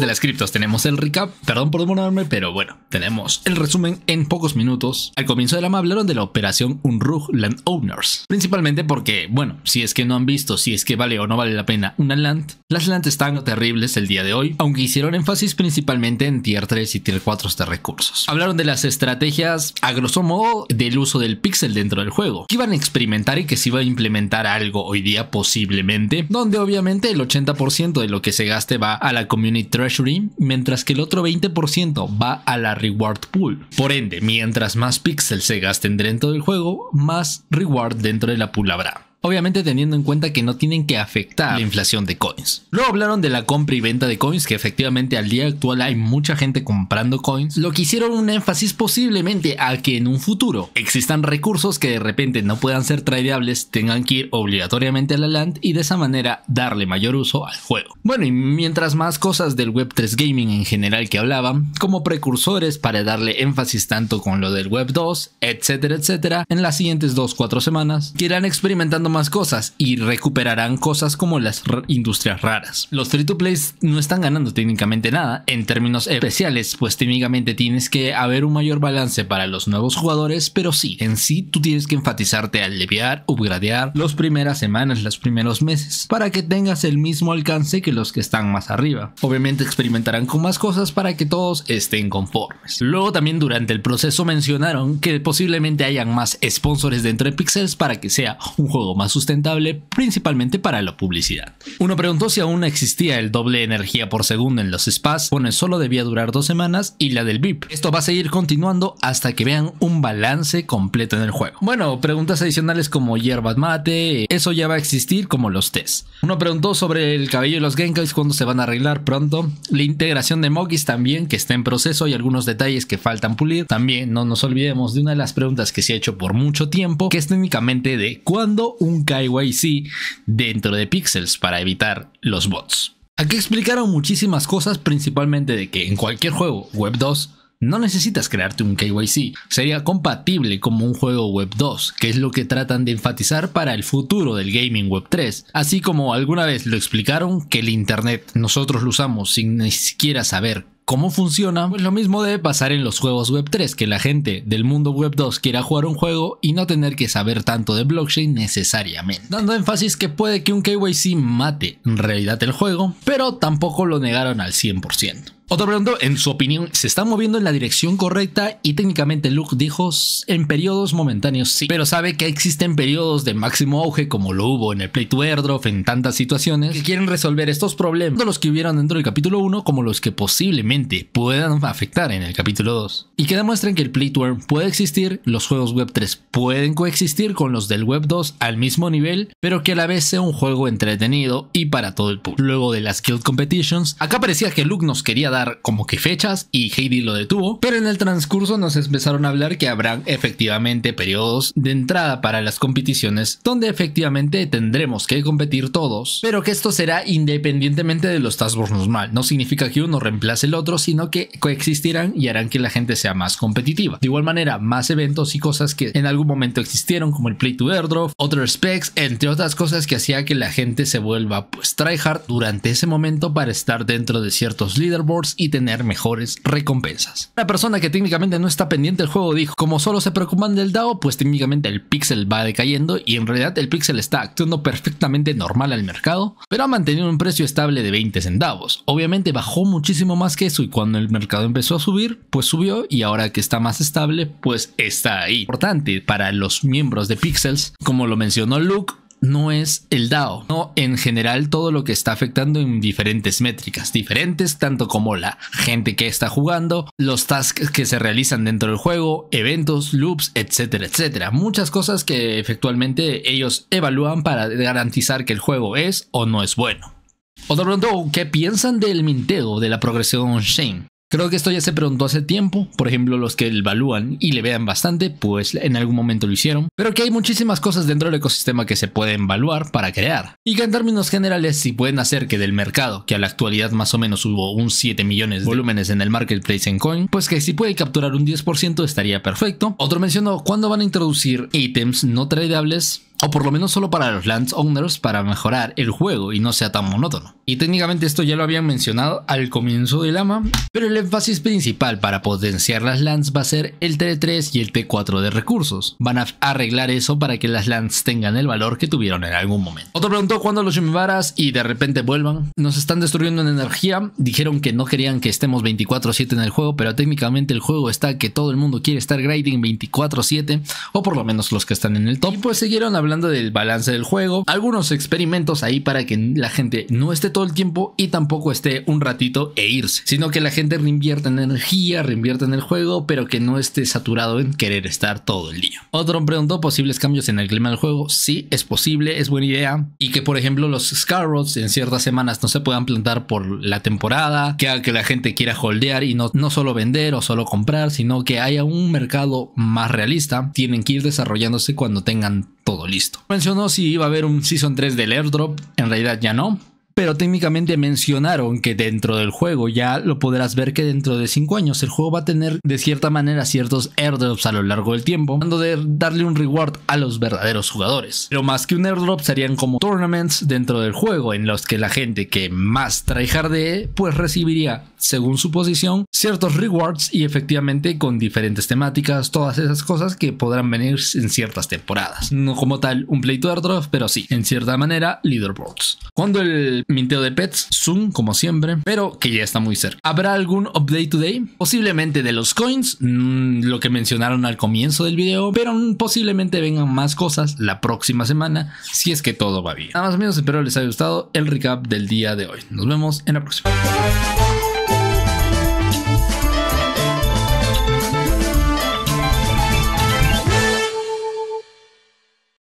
de las criptos tenemos el recap, perdón por demorarme, pero bueno, tenemos el resumen en pocos minutos. Al comienzo de la MA hablaron de la operación Unruh Land Owners, principalmente porque, bueno, si es que no han visto si es que vale o no vale la pena una land, las lands están terribles el día de hoy, aunque hicieron énfasis principalmente en tier 3 y tier 4 de recursos. Hablaron de las estrategias, a grosso modo, del uso del pixel dentro del juego, que iban a experimentar y que se iba a implementar algo hoy día posiblemente, donde obviamente el 80% de lo que se gaste va a la community mientras que el otro 20% va a la Reward Pool. Por ende, mientras más píxeles se gasten dentro del juego, más reward dentro de la pool habrá. Obviamente teniendo en cuenta que no tienen que afectar la inflación de coins. Luego hablaron de la compra y venta de coins, que efectivamente al día actual hay mucha gente comprando coins, lo que hicieron un énfasis posiblemente a que en un futuro existan recursos que de repente no puedan ser tradeables, tengan que ir obligatoriamente a la land y de esa manera darle mayor uso al juego. Bueno, y mientras más cosas del Web3 Gaming en general que hablaban, como precursores para darle énfasis tanto con lo del Web2, etcétera, etcétera, en las siguientes 2-4 semanas, que irán experimentando más cosas y recuperarán cosas como las industrias raras. Los free to play no están ganando técnicamente nada en términos especiales, pues técnicamente tienes que haber un mayor balance para los nuevos jugadores, pero sí, en sí tú tienes que enfatizarte al leviar, upgradear las primeras semanas, los primeros meses, para que tengas el mismo alcance que los que están más arriba. Obviamente experimentarán con más cosas para que todos estén conformes. Luego también durante el proceso mencionaron que posiblemente hayan más sponsors dentro de Pixels para que sea un juego más sustentable, principalmente para la publicidad. Uno preguntó si aún existía el doble energía por segundo en los spas, bueno, solo debía durar dos semanas y la del VIP. Esto va a seguir continuando hasta que vean un balance completo en el juego. Bueno, preguntas adicionales como hierbas mate, eso ya va a existir como los test. Uno preguntó sobre el cabello de los Genkais cuándo se van a arreglar pronto, la integración de Mogis también que está en proceso y algunos detalles que faltan pulir. También no nos olvidemos de una de las preguntas que se ha hecho por mucho tiempo, que es técnicamente de cuándo un KYC dentro de Pixels para evitar los bots. Aquí explicaron muchísimas cosas, principalmente de que en cualquier juego Web 2 no necesitas crearte un KYC, sería compatible como un juego Web 2, que es lo que tratan de enfatizar para el futuro del gaming Web 3, así como alguna vez lo explicaron que el Internet nosotros lo usamos sin ni siquiera saber cómo funciona, pues lo mismo debe pasar en los juegos web 3, que la gente del mundo web 2 quiera jugar un juego y no tener que saber tanto de blockchain necesariamente. Dando énfasis que puede que un KYC mate en realidad el juego, pero tampoco lo negaron al 100%. Otra pregunta, en su opinión, ¿se está moviendo en la dirección correcta? Y técnicamente Luke dijo, en periodos momentáneos sí, pero sabe que existen periodos de máximo auge como lo hubo en el Play to Airdrop, en tantas situaciones, que quieren resolver estos problemas, No los que hubieron dentro del capítulo 1 como los que posiblemente puedan afectar en el capítulo 2. Y que demuestren que el Play to puede existir, los juegos Web 3 pueden coexistir con los del Web 2 al mismo nivel, pero que a la vez sea un juego entretenido y para todo el público. Luego de las Guild Competitions, acá parecía que Luke nos quería dar como que fechas y Heidi lo detuvo, pero en el transcurso nos empezaron a hablar que habrán efectivamente periodos de entrada para las competiciones donde efectivamente tendremos que competir todos, pero que esto será independientemente de los Task normal, no significa que uno reemplace el otro, sino que coexistirán y harán que la gente sea más competitiva. De igual manera, más eventos y cosas que en algún momento existieron como el Play to Airdrop, otros specs, entre otras cosas que hacía que la gente se vuelva pues tryhard durante ese momento para estar dentro de ciertos leaderboards y tener mejores recompensas. Una persona que técnicamente no está pendiente del juego dijo, como solo se preocupan del DAO, pues técnicamente el pixel va decayendo y en realidad el pixel está actuando perfectamente normal al mercado, pero ha mantenido un precio estable de 20 centavos. Obviamente bajó muchísimo más que eso y cuando el mercado empezó a subir, pues subió y ahora que está más estable, pues está ahí. Importante para los miembros de Pixels, como lo mencionó Luke, no es el DAO, no en general todo lo que está afectando en diferentes métricas, diferentes tanto como la gente que está jugando, los tasks que se realizan dentro del juego, eventos, loops, etcétera, etcétera. Muchas cosas que efectualmente ellos evalúan para garantizar que el juego es o no es bueno. Otro punto, ¿qué piensan del minteo de la progresión Shane? Creo que esto ya se preguntó hace tiempo, por ejemplo los que evalúan y le vean bastante, pues en algún momento lo hicieron, pero que hay muchísimas cosas dentro del ecosistema que se pueden evaluar para crear. Y que en términos generales, si pueden hacer que del mercado, que a la actualidad más o menos hubo un 7 millones de volúmenes en el marketplace en coin, pues que si puede capturar un 10% estaría perfecto. Otro mencionó cuándo van a introducir ítems no tradeables o por lo menos solo para los lands owners para mejorar el juego y no sea tan monótono. Y técnicamente esto ya lo habían mencionado al comienzo del AMA, pero el énfasis principal para potenciar las lands va a ser el T3 y el T4 de recursos. Van a arreglar eso para que las lands tengan el valor que tuvieron en algún momento. Otro preguntó cuándo los chimbaras y de repente vuelvan. Nos están destruyendo en energía, dijeron que no querían que estemos 24-7 en el juego, pero técnicamente el juego está que todo el mundo quiere estar grading 24-7, o por lo menos los que están en el top. Y pues siguieron hablando del balance del juego, algunos experimentos ahí para que la gente no esté todo el tiempo y tampoco esté un ratito e irse, sino que la gente reinvierta en energía, reinvierta en el juego, pero que no esté saturado en querer estar todo el día. Otro preguntó posibles cambios en el clima del juego, sí, es posible, es buena idea, y que por ejemplo los Scarrots en ciertas semanas no se puedan plantar por la temporada, que haga que la gente quiera holdear y no, no solo vender o solo comprar, sino que haya un mercado más realista, tienen que ir desarrollándose cuando tengan todo listo. Mencionó si iba a haber un Season 3 del airdrop, en realidad ya no pero técnicamente mencionaron que dentro del juego ya lo podrás ver que dentro de 5 años el juego va a tener de cierta manera ciertos airdrops a lo largo del tiempo, dando de darle un reward a los verdaderos jugadores. Pero más que un airdrop serían como tournaments dentro del juego en los que la gente que más harde, pues recibiría, según su posición, ciertos rewards y efectivamente con diferentes temáticas, todas esas cosas que podrán venir en ciertas temporadas. No como tal un play to airdrop, pero sí, en cierta manera leaderboards. Cuando el minteo de pets, Zoom como siempre, pero que ya está muy cerca. ¿Habrá algún update today? Posiblemente de los coins, mm, lo que mencionaron al comienzo del video, pero mm, posiblemente vengan más cosas la próxima semana, si es que todo va bien. Nada más o menos espero les haya gustado el recap del día de hoy. Nos vemos en la próxima.